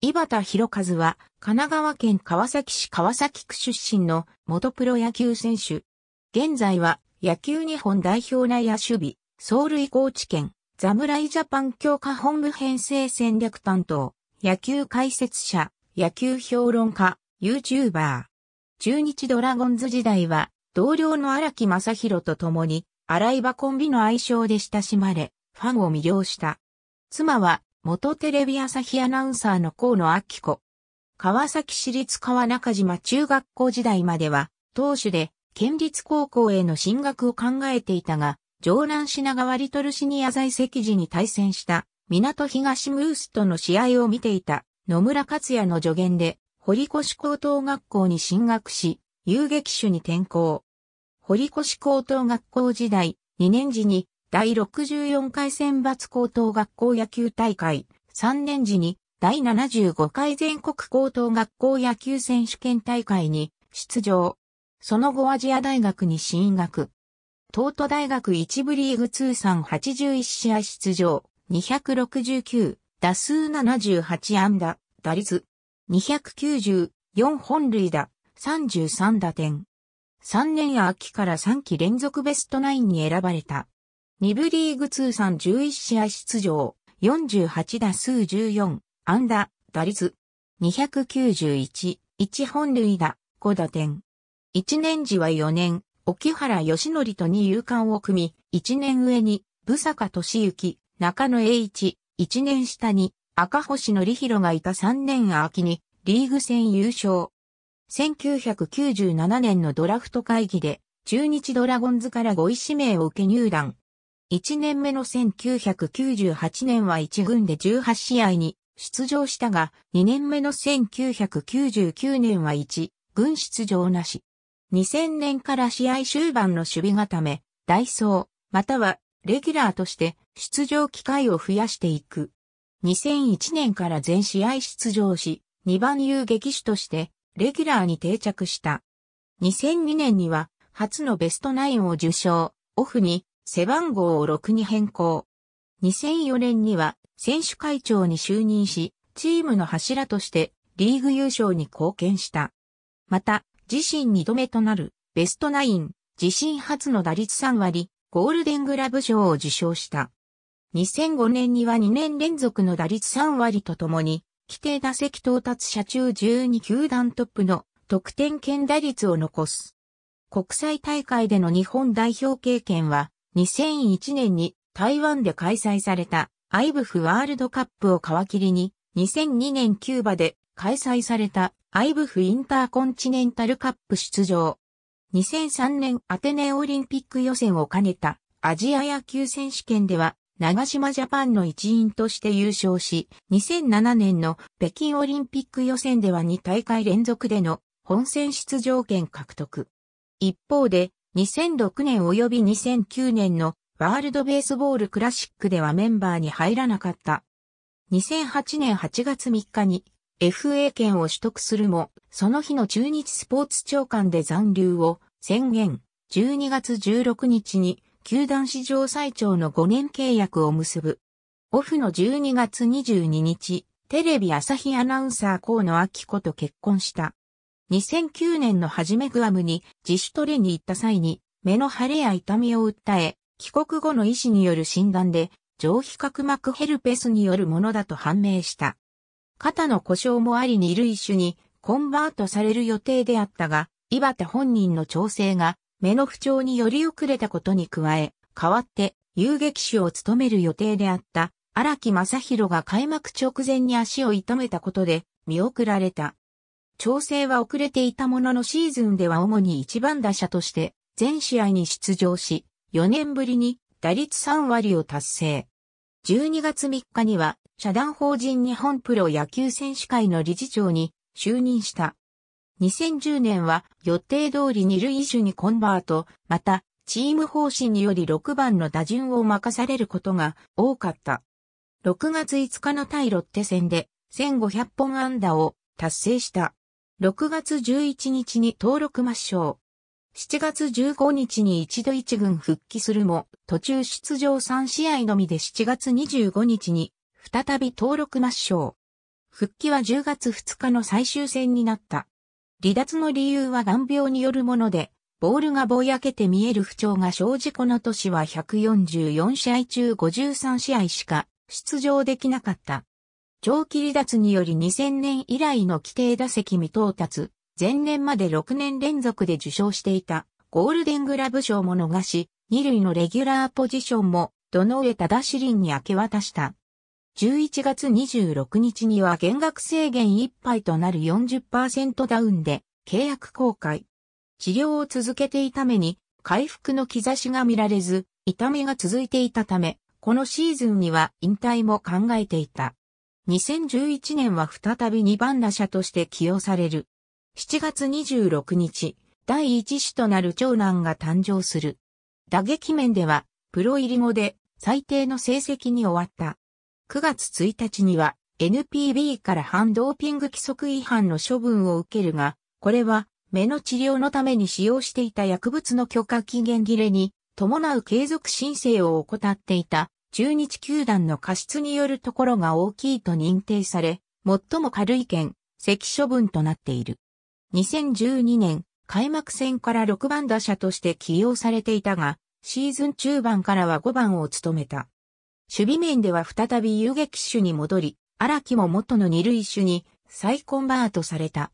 井端博和は、神奈川県川崎市川崎区出身の元プロ野球選手。現在は、野球日本代表内野守備、走塁高知県、侍ジャパン強化本部編成戦略担当、野球解説者、野球評論家、YouTuber。中日ドラゴンズ時代は、同僚の荒木正宏と共に、荒井場コンビの愛称で親しまれ、ファンを魅了した。妻は、元テレビ朝日アナウンサーの河野明子。川崎市立川中島中学校時代までは、当主で、県立高校への進学を考えていたが、城南品川リトルシニア在籍時に対戦した、港東ムースとの試合を見ていた、野村克也の助言で、堀越高等学校に進学し、遊撃手に転校。堀越高等学校時代、2年時に第64回選抜高等学校野球大会、3年時に第75回全国高等学校野球選手権大会に出場。その後アジア大学に進学。東都大学1部リーグ通算81試合出場、269、打数78安打、打率、294本塁打、33打点。3年秋から3期連続ベストナインに選ばれた。2部リーグ通算11試合出場、48打数14、安打、打率、291、1本塁打、5打点。1年時は4年、沖原義則と2遊敢を組み、1年上に、武坂俊之、中野栄一、1年下に、赤星則弘がいた3年秋に、リーグ戦優勝。1997年のドラフト会議で、中日ドラゴンズから5位指名を受け入団。1年目の1998年は1軍で18試合に出場したが、2年目の1999年は1軍出場なし。2000年から試合終盤の守備固め、ダイソー、またはレギュラーとして出場機会を増やしていく。2001年から全試合出場し、2番遊撃手としてレギュラーに定着した。2002年には初のベストナインを受賞、オフに背番号を6に変更。2004年には選手会長に就任し、チームの柱としてリーグ優勝に貢献した。また、自身2度目となるベストナイン、自身初の打率3割、ゴールデングラブ賞を受賞した。2005年には2年連続の打率3割とともに、規定打席到達者中12球団トップの得点圏打率を残す。国際大会での日本代表経験は2001年に台湾で開催されたアイブフワールドカップを皮切りに、2002年キューバで開催されたアイブフインターコンチネンタルカップ出場。2003年アテネオリンピック予選を兼ねたアジア野球選手権では長島ジャパンの一員として優勝し、2007年の北京オリンピック予選では2大会連続での本戦出場権獲得。一方で2006年及び2009年のワールドベースボールクラシックではメンバーに入らなかった。2008年8月3日に FA 権を取得するも、その日の中日スポーツ長官で残留を宣言。12月16日に球団史上最長の5年契約を結ぶ。オフの12月22日、テレビ朝日アナウンサー河野明子と結婚した。2009年の初めグアムに自主トレに行った際に目の腫れや痛みを訴え、帰国後の医師による診断で上皮角膜ヘルペスによるものだと判明した。肩の故障もありにいる一種にコンバートされる予定であったが、イバテ本人の調整が目の不調により遅れたことに加え、代わって遊撃手を務める予定であった荒木正宏が開幕直前に足を痛めたことで見送られた。調整は遅れていたもののシーズンでは主に一番打者として全試合に出場し、4年ぶりに打率3割を達成。12月3日には社団法人日本プロ野球選手会の理事長に就任した。2010年は予定通り二塁手にコンバート、またチーム方針により6番の打順を任されることが多かった。6月5日の対ロッテ戦で1500本安打を達成した。6月11日に登録抹消。7月15日に一度一軍復帰するも、途中出場3試合のみで7月25日に、再び登録抹消。復帰は10月2日の最終戦になった。離脱の理由は眼病によるもので、ボールがぼやけて見える不調が生じこの年は144試合中53試合しか出場できなかった。長期離脱により2000年以来の規定打席未到達、前年まで6年連続で受賞していたゴールデングラブ賞も逃し、二塁のレギュラーポジションも、土上ただし、林に明け渡した。11月26日には減額制限いっぱいとなる40%ダウンで契約公開。治療を続けていために回復の兆しが見られず、痛みが続いていたため、このシーズンには引退も考えていた。2011年は再び2番打者として起用される。7月26日、第一子となる長男が誕生する。打撃面では、プロ入り後で最低の成績に終わった。9月1日には NPB から反ドーピング規則違反の処分を受けるが、これは目の治療のために使用していた薬物の許可期限切れに伴う継続申請を怠っていた中日球団の過失によるところが大きいと認定され、最も軽い件、赤処分となっている。2012年、開幕戦から6番打者として起用されていたが、シーズン中盤からは5番を務めた。守備面では再び遊撃手に戻り、荒木も元の二塁手に再コンバートされた。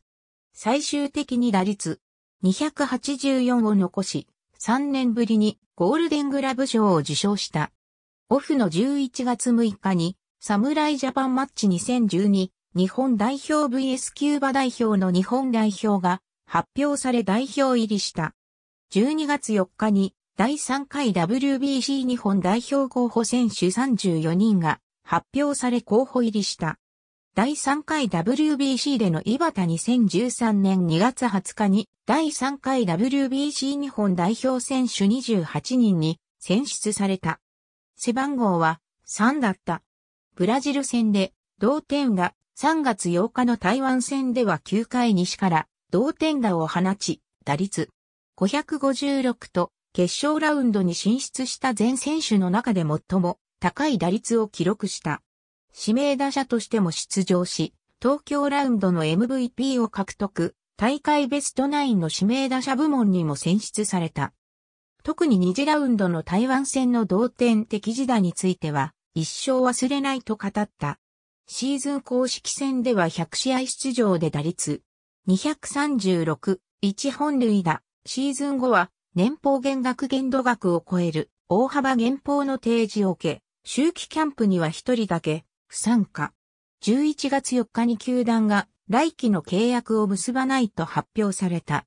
最終的に打率284を残し、3年ぶりにゴールデングラブ賞を受賞した。オフの11月6日に、侍ジャパンマッチ2012日本代表 VS キューバ代表の日本代表が発表され代表入りした。12月4日に第3回 WBC 日本代表候補選手34人が発表され候補入りした。第3回 WBC での井端2013年2月20日に第3回 WBC 日本代表選手28人に選出された。背番号は3だった。ブラジル戦で同点が3月8日の台湾戦では9回西から同点打を放ち、打率556と決勝ラウンドに進出した全選手の中で最も高い打率を記録した。指名打者としても出場し、東京ラウンドの MVP を獲得、大会ベストナインの指名打者部門にも選出された。特に2次ラウンドの台湾戦の同点的時代については、一生忘れないと語った。シーズン公式戦では100試合出場で打率236、1本塁打、シーズン後は年俸減額限度額を超える大幅減俸の提示を受け、周期キャンプには一人だけ不参加。11月4日に球団が来季の契約を結ばないと発表された。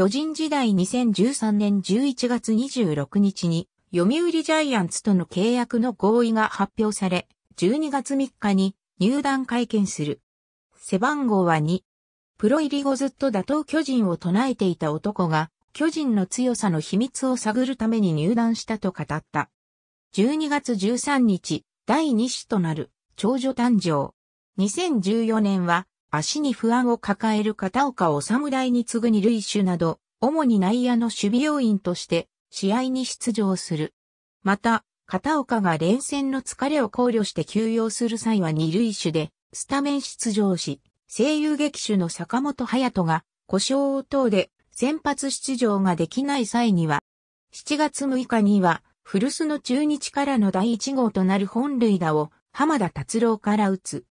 巨人時代2013年11月26日に、読売ジャイアンツとの契約の合意が発表され、12月3日に入団会見する。背番号は2。プロ入り後ずっと打倒巨人を唱えていた男が、巨人の強さの秘密を探るために入団したと語った。12月13日、第2子となる、長女誕生。2014年は、足に不安を抱える片岡を侍に次ぐ二塁手など、主に内野の守備要員として試合に出場する。また、片岡が連戦の疲れを考慮して休養する際は二塁手でスタメン出場し、声優劇手の坂本隼人が故障等で先発出場ができない際には、7月6日には古巣の中日からの第1号となる本塁打を浜田達郎から打つ。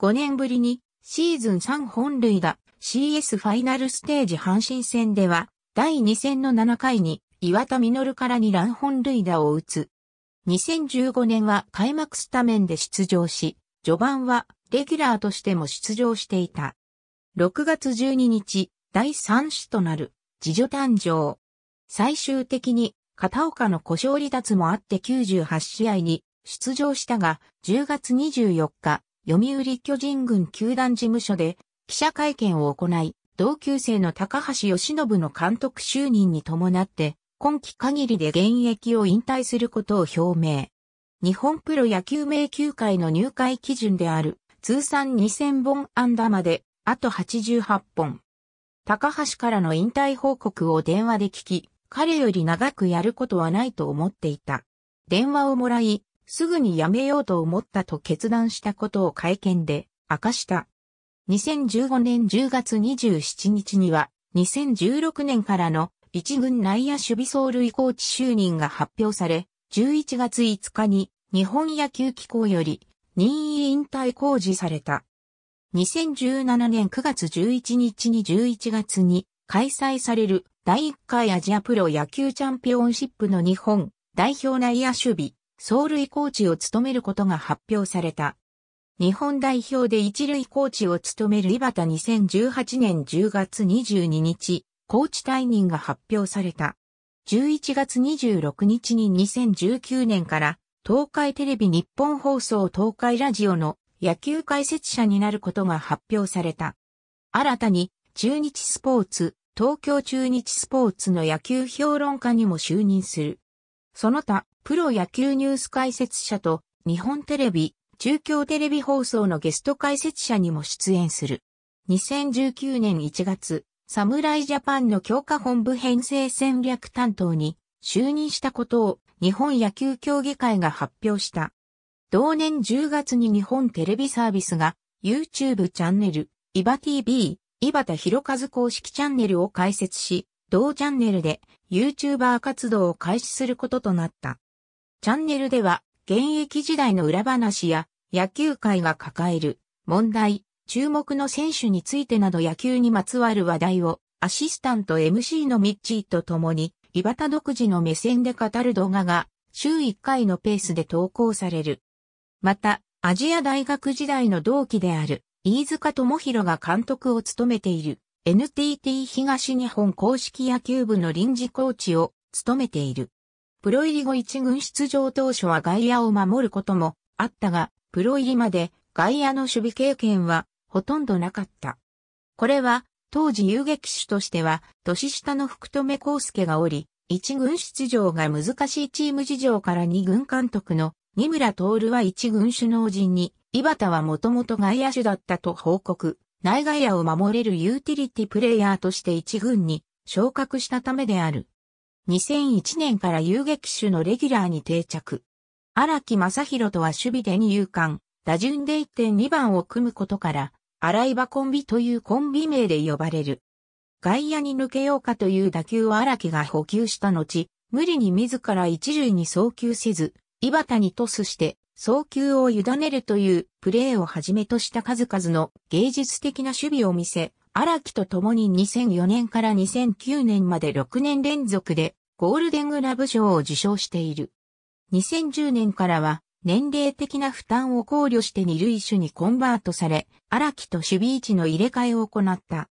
5年ぶりにシーズン3本塁打 CS ファイナルステージ阪神戦では第2戦の7回に岩田実から2乱本塁打を打つ。2015年は開幕スタメンで出場し、序盤はレギュラーとしても出場していた。6月12日、第3子となる、次女誕生。最終的に、片岡の故障離脱もあって98試合に出場したが、10月24日、読売巨人軍球団事務所で記者会見を行い、同級生の高橋義信の監督就任に伴って、今季限りで現役を引退することを表明。日本プロ野球名球会の入会基準である通算2000本安打まであと88本。高橋からの引退報告を電話で聞き、彼より長くやることはないと思っていた。電話をもらい、すぐに辞めようと思ったと決断したことを会見で明かした。2015年10月27日には、2016年からの一軍内野守備走塁コーチ就任が発表され、11月5日に日本野球機構より任意引退公示された。2017年9月11日に11月に開催される第1回アジアプロ野球チャンピオンシップの日本代表内野守備走塁コーチを務めることが発表された。日本代表で一塁コーチを務めるバタ2018年10月22日、コーチ退任が発表された。11月26日に2019年から東海テレビ日本放送東海ラジオの野球解説者になることが発表された。新たに中日スポーツ、東京中日スポーツの野球評論家にも就任する。その他、プロ野球ニュース解説者と日本テレビ、中京テレビ放送のゲスト解説者にも出演する。2019年1月、侍ジャパンの強化本部編成戦略担当に就任したことを日本野球協議会が発表した。同年10月に日本テレビサービスが YouTube チャンネル、イバ TV、イバタ博ズ公式チャンネルを開設し、同チャンネルで YouTuber 活動を開始することとなった。チャンネルでは現役時代の裏話や野球界が抱える問題、注目の選手についてなど野球にまつわる話題をアシスタント MC のミッチーと共に井端独自の目線で語る動画が週1回のペースで投稿される。また、アジア大学時代の同期である飯塚智弘が監督を務めている NTT 東日本公式野球部の臨時コーチを務めている。プロ入り後一軍出場当初は外野を守ることもあったが、プロ入りまで外野の守備経験はほとんどなかった。これは当時遊撃手としては年下の福留孝介がおり、一軍出場が難しいチーム事情から二軍監督の二村徹は一軍首脳陣に、井端はもともと外野手だったと報告。内外野を守れるユーティリティプレイヤーとして一軍に昇格したためである。2001年から遊撃手のレギュラーに定着。荒木正宏とは守備で二遊間、打順で1.2番を組むことから、洗い場コンビというコンビ名で呼ばれる。外野に抜けようかという打球を荒木が補給した後、無理に自ら一塁に送球せず、井端にトスして、送球を委ねるというプレーをはじめとした数々の芸術的な守備を見せ、荒木と共に2004年から2009年まで6年連続でゴールデングラブ賞を受賞している。2010年からは年齢的な負担を考慮して二塁手にコンバートされ、荒木と守備位置の入れ替えを行った。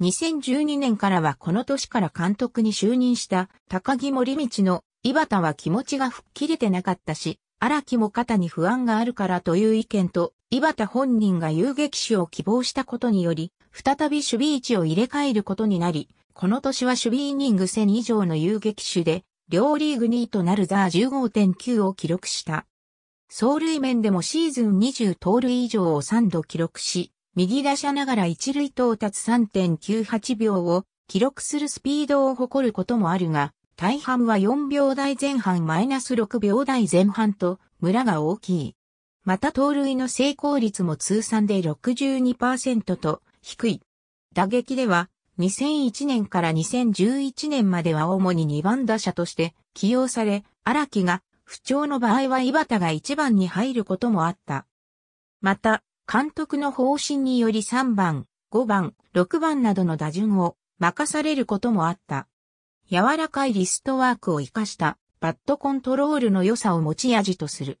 2012年からはこの年から監督に就任した高木森道の井端は気持ちが吹っ切れてなかったし、荒木も肩に不安があるからという意見と、井端本人が遊撃手を希望したことにより、再び守備位置を入れ替えることになり、この年は守備イニング1000以上の遊撃手で、両リーグ2位となるザー15.9を記録した。走塁面でもシーズン20盗塁以上を3度記録し、右打者ながら一塁到達3.98秒を記録するスピードを誇ることもあるが、大半は4秒台前半マイナス6秒台前半と、村が大きい。また盗塁の成功率も通算で62%と低い。打撃では、2001年から2011年までは主に2番打者として起用され、荒木が不調の場合は井端が1番に入ることもあった。また、監督の方針により3番、5番、6番などの打順を任されることもあった。柔らかいリストワークを活かしたパッドコントロールの良さを持ち味とする。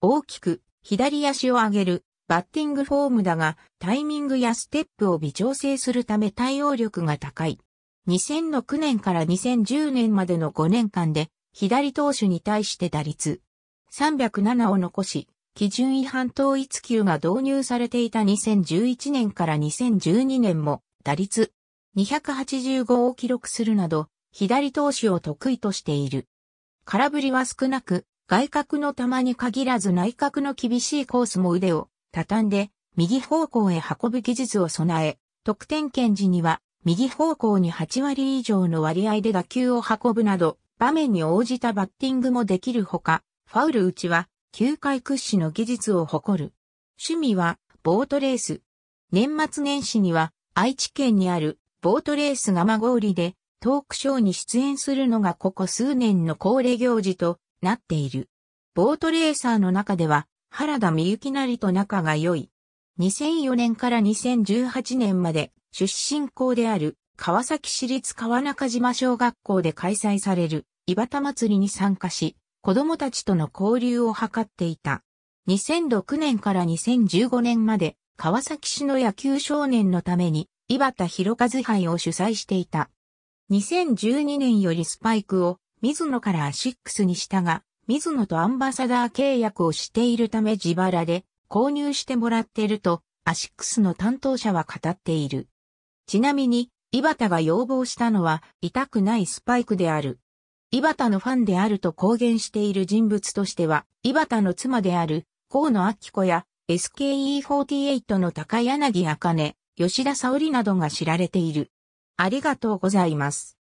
大きく左足を上げるバッティングフォームだがタイミングやステップを微調整するため対応力が高い。2006年から2010年までの5年間で左投手に対して打率307を残し、基準違反統一級が導入されていた2011年から2012年も打率285を記録するなど左投手を得意としている。空振りは少なく、外角の球に限らず内角の厳しいコースも腕を畳んで、右方向へ運ぶ技術を備え、得点圏時には、右方向に8割以上の割合で打球を運ぶなど、場面に応じたバッティングもできるほか、ファウル打ちは、球界屈指の技術を誇る。趣味は、ボートレース。年末年始には、愛知県にある、ボートレース蒲氷で、トークショーに出演するのがここ数年の恒例行事となっている。ボートレーサーの中では原田美幸なりと仲が良い。2004年から2018年まで出身校である川崎市立川中島小学校で開催される井端祭りに参加し、子供たちとの交流を図っていた。2006年から2015年まで川崎市の野球少年のために井端博和杯を主催していた。2012年よりスパイクを水野からアシックスにしたが、水野とアンバサダー契約をしているため自腹で購入してもらっていると、アシックスの担当者は語っている。ちなみに、イバタが要望したのは痛くないスパイクである。イバタのファンであると公言している人物としては、イバタの妻である河野明子や SKE48 の高柳茜、吉田沙織などが知られている。ありがとうございます。